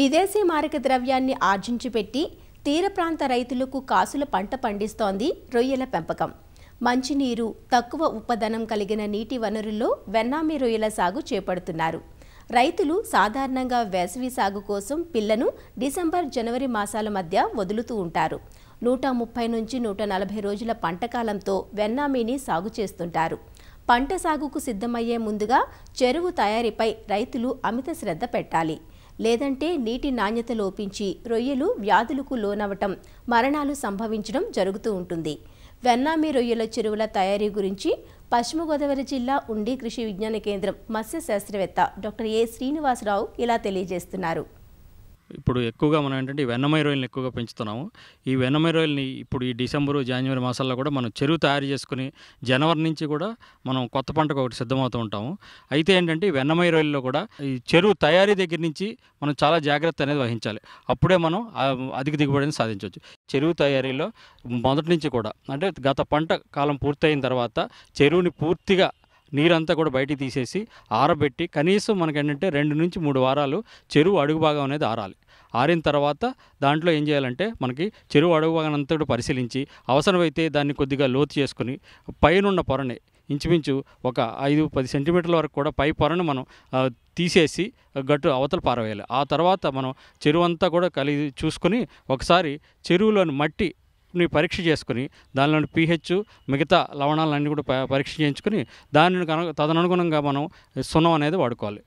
విదేశీ మారక ద్రవ్యాన్ని ఆర్జించి పెట్టి తీర ప్రాంత రైతులకు కాసుల పంట పండిస్తోంది రొయ్యల పెంపకం మంచినీరు తక్కువ ఉపదనం కలిగిన నీటి వనరుల్లో వెన్నామి రొయ్యల సాగు చేపడుతున్నారు రైతులు సాధారణంగా వేసవి సాగు కోసం పిల్లను డిసెంబర్ జనవరి మాసాల మధ్య వదులుతూ ఉంటారు నూట ముప్పై నుంచి నూట నలభై రోజుల పంటకాలంతో వెన్నామీని సాగు చేస్తుంటారు పంట సాగుకు సిద్ధమయ్యే ముందుగా చెరువు తయారీపై రైతులు అమిత శ్రద్ధ పెట్టాలి లేదంటే నీటి నాణ్యత లోపించి రొయ్యలు వ్యాధులకు లోనవటం మరణాలు సంభవించడం జరుగుతూ ఉంటుంది వెన్నామి రొయ్యల చెరువుల తయారీ గురించి పశ్చిమ గోదావరి జిల్లా ఉండి కృషి విజ్ఞాన కేంద్రం మత్స్య శాస్త్రవేత్త డాక్టర్ ఏ శ్రీనివాసరావు ఇలా తెలియజేస్తున్నారు ఇప్పుడు ఎక్కువగా మనం ఏంటంటే రోయిల్ని ఎక్కువగా పెంచుతున్నాము ఈ రోయిల్ని ఇప్పుడు ఈ డిసెంబరు జనవరి మాసాల్లో కూడా మనం చెరువు తయారు చేసుకుని జనవరి నుంచి కూడా మనం కొత్త పంటకు ఒకటి సిద్ధమవుతూ ఉంటాము అయితే ఏంటంటే ఈ రోయిల్లో కూడా ఈ చెరువు తయారీ దగ్గర నుంచి మనం చాలా జాగ్రత్త అనేది వహించాలి అప్పుడే మనం అధిక దిగుబడిని సాధించవచ్చు చెరువు తయారీలో మొదటి నుంచి కూడా అంటే గత పంట కాలం పూర్తయిన తర్వాత చెరువుని పూర్తిగా నీరంతా కూడా బయటికి తీసేసి ఆరబెట్టి కనీసం మనకేంటంటే రెండు నుంచి మూడు వారాలు చెరువు అడుగు భాగం అనేది ఆరాలి ఆరిన తర్వాత దాంట్లో ఏం చేయాలంటే మనకి చెరువు అడుగునంతటి పరిశీలించి అవసరమైతే దాన్ని కొద్దిగా లోతు చేసుకుని పైనున్న పొరని ఇంచుమించు ఒక ఐదు పది సెంటీమీటర్ల వరకు కూడా పై పొరను మనం తీసేసి గట్టు అవతల పారవేయాలి ఆ తర్వాత మనం చెరువు అంతా కూడా కలిగి చూసుకుని ఒకసారి చెరువులోని మట్టి పరీక్ష చేసుకుని దానిలోని పీహెచ్ మిగతా లవణాలన్నీ కూడా పరీక్ష చేయించుకుని దానిని కనుక తదనుగుణంగా మనం సున్నం అనేది వాడుకోవాలి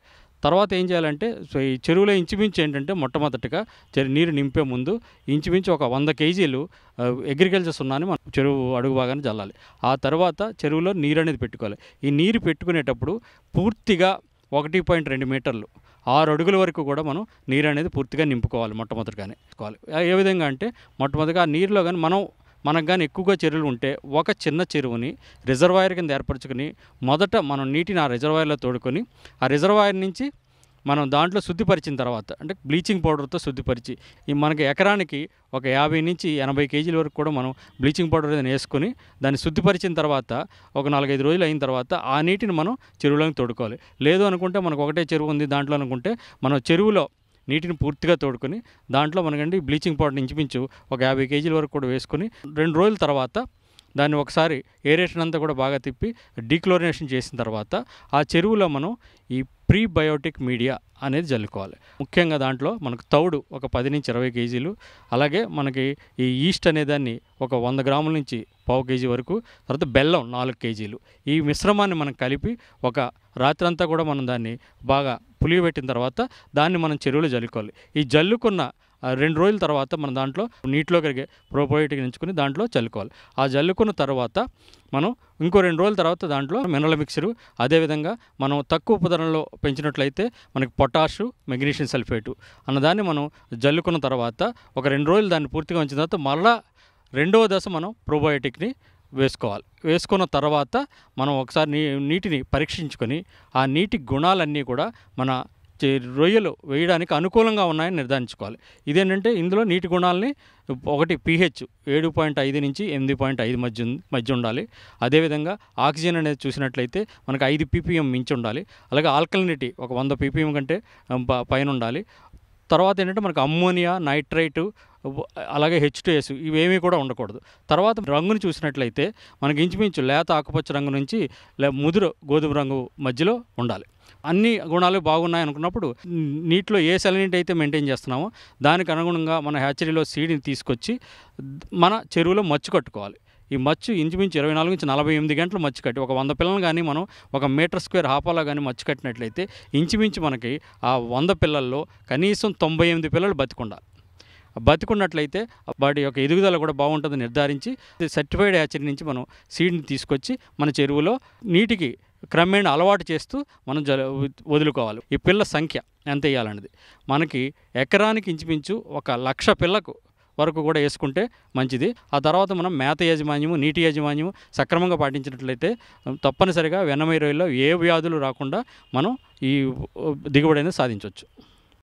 తర్వాత ఏం చేయాలంటే సో ఈ చెరువులో ఇంచుమించు ఏంటంటే మొట్టమొదటిగా నీరు నింపే ముందు ఇంచుమించు ఒక వంద కేజీలు అగ్రికల్చర్ సున్నాని మనం చెరువు అడుగు భాగాన్ని చల్లాలి ఆ తర్వాత చెరువులో నీరు అనేది పెట్టుకోవాలి ఈ నీరు పెట్టుకునేటప్పుడు పూర్తిగా ఒకటి పాయింట్ రెండు మీటర్లు ఆరు అడుగుల వరకు కూడా మనం నీరు అనేది పూర్తిగా నింపుకోవాలి మొట్టమొదటిగానే ఏ విధంగా అంటే మొట్టమొదటిగా ఆ నీరులో కానీ మనం మనకు కానీ ఎక్కువగా చెరువులు ఉంటే ఒక చిన్న చెరువుని రిజర్వాయర్ కింద ఏర్పరచుకొని మొదట మనం నీటిని ఆ రిజర్వాయర్లో తోడుకొని ఆ రిజర్వాయర్ నుంచి మనం దాంట్లో శుద్ధిపరిచిన తర్వాత అంటే బ్లీచింగ్ పౌడర్తో శుద్ధిపరిచి ఈ మనకి ఎకరానికి ఒక యాభై నుంచి ఎనభై కేజీల వరకు కూడా మనం బ్లీచింగ్ పౌడర్ ఏదైనా వేసుకొని దాన్ని శుద్ధిపరిచిన తర్వాత ఒక నాలుగైదు రోజులు అయిన తర్వాత ఆ నీటిని మనం చెరువులోకి తోడుకోవాలి లేదు అనుకుంటే మనకు ఒకటే చెరువు ఉంది దాంట్లో అనుకుంటే మనం చెరువులో నీటిని పూర్తిగా తోడుకొని దాంట్లో మనకండి బ్లీచింగ్ పౌడర్ ఇంచుమించు ఒక యాభై కేజీల వరకు కూడా వేసుకొని రెండు రోజుల తర్వాత దాన్ని ఒకసారి ఏరేషన్ అంతా కూడా బాగా తిప్పి డీక్లోరినేషన్ చేసిన తర్వాత ఆ చెరువులో మనం ఈ ప్రీబయోటిక్ మీడియా అనేది జల్లుకోవాలి ముఖ్యంగా దాంట్లో మనకు తౌడు ఒక పది నుంచి ఇరవై కేజీలు అలాగే మనకి ఈ ఈస్ట్ అనేదాన్ని ఒక వంద గ్రాముల నుంచి పావు కేజీ వరకు తర్వాత బెల్లం నాలుగు కేజీలు ఈ మిశ్రమాన్ని మనం కలిపి ఒక రాత్రంతా కూడా మనం దాన్ని బాగా పులియబెట్టిన తర్వాత దాన్ని మనం చెరువులో జల్లుకోవాలి ఈ జల్లుకున్న రెండు రోజుల తర్వాత మనం దాంట్లో నీటిలో కరిగే ప్రోపోయిటిక్ ఎంచుకుని దాంట్లో చల్లుకోవాలి ఆ జల్లుకున్న తర్వాత మనం ఇంకో రెండు రోజుల తర్వాత దాంట్లో మినరల్ మిక్సరు అదేవిధంగా మనం తక్కువ ఉపధరణలో పెంచినట్లయితే మనకి పొటాషు మెగ్నీషియం సల్ఫేటు అన్నదాన్ని మనం జల్లుకున్న తర్వాత ఒక రెండు రోజులు దాన్ని పూర్తిగా ఉంచిన తర్వాత మళ్ళా రెండవ దశ మనం ప్రోబయోటిక్ని వేసుకోవాలి వేసుకున్న తర్వాత మనం ఒకసారి నీ నీటిని పరీక్షించుకొని ఆ నీటి గుణాలన్నీ కూడా మన రొయ్యలు వేయడానికి అనుకూలంగా ఉన్నాయని నిర్ధారించుకోవాలి ఇదేంటంటే ఇందులో నీటి గుణాలని ఒకటి పీహెచ్ ఏడు పాయింట్ ఐదు నుంచి ఎనిమిది పాయింట్ ఐదు మధ్య మధ్య ఉండాలి అదేవిధంగా ఆక్సిజన్ అనేది చూసినట్లయితే మనకు ఐదు పీపీఎం మించి ఉండాలి అలాగే ఆల్కలినిటీ ఒక వంద పీపీఎం కంటే పైన ఉండాలి తర్వాత ఏంటంటే మనకు అమ్మోనియా నైట్రైటు అలాగే హెచ్ టూఎస్ ఇవేమీ కూడా ఉండకూడదు తర్వాత రంగుని చూసినట్లయితే మనకి ఇంచుమించు లేత ఆకుపచ్చ రంగు నుంచి లే ముదురు గోధుమ రంగు మధ్యలో ఉండాలి అన్ని గుణాలు బాగున్నాయి అనుకున్నప్పుడు నీటిలో ఏ సెలనిట్ అయితే మెయింటైన్ చేస్తున్నామో దానికి అనుగుణంగా మన హ్యాచరీలో సీడ్ని తీసుకొచ్చి మన చెరువులో మచ్చు కట్టుకోవాలి ఈ మచ్చు ఇంచుమించు ఇరవై నాలుగు నుంచి నలభై ఎనిమిది గంటలు మచ్చు కట్టి ఒక వంద పిల్లలు కానీ మనం ఒక మీటర్ స్క్వేర్ హాఫాలో కానీ మచ్చు కట్టినట్లయితే ఇంచుమించు మనకి ఆ వంద పిల్లల్లో కనీసం తొంభై ఎనిమిది పిల్లలు బతికుండాలి బతికున్నట్లయితే వాటి యొక్క ఎదుగుదల కూడా బాగుంటుంది నిర్ధారించి సర్టిఫైడ్ హ్యాచరీ నుంచి మనం సీడ్ని తీసుకొచ్చి మన చెరువులో నీటికి క్రమేణా అలవాటు చేస్తూ మనం జ వదులుకోవాలి ఈ పిల్ల సంఖ్య ఎంత వేయాలన్నది మనకి ఎకరానికి ఇంచుమించు ఒక లక్ష పిల్లకు వరకు కూడా వేసుకుంటే మంచిది ఆ తర్వాత మనం మేత యాజమాన్యము నీటి యాజమాన్యము సక్రమంగా పాటించినట్లయితే తప్పనిసరిగా వెన్నమై ఏ వ్యాధులు రాకుండా మనం ఈ దిగుబడి అనేది సాధించవచ్చు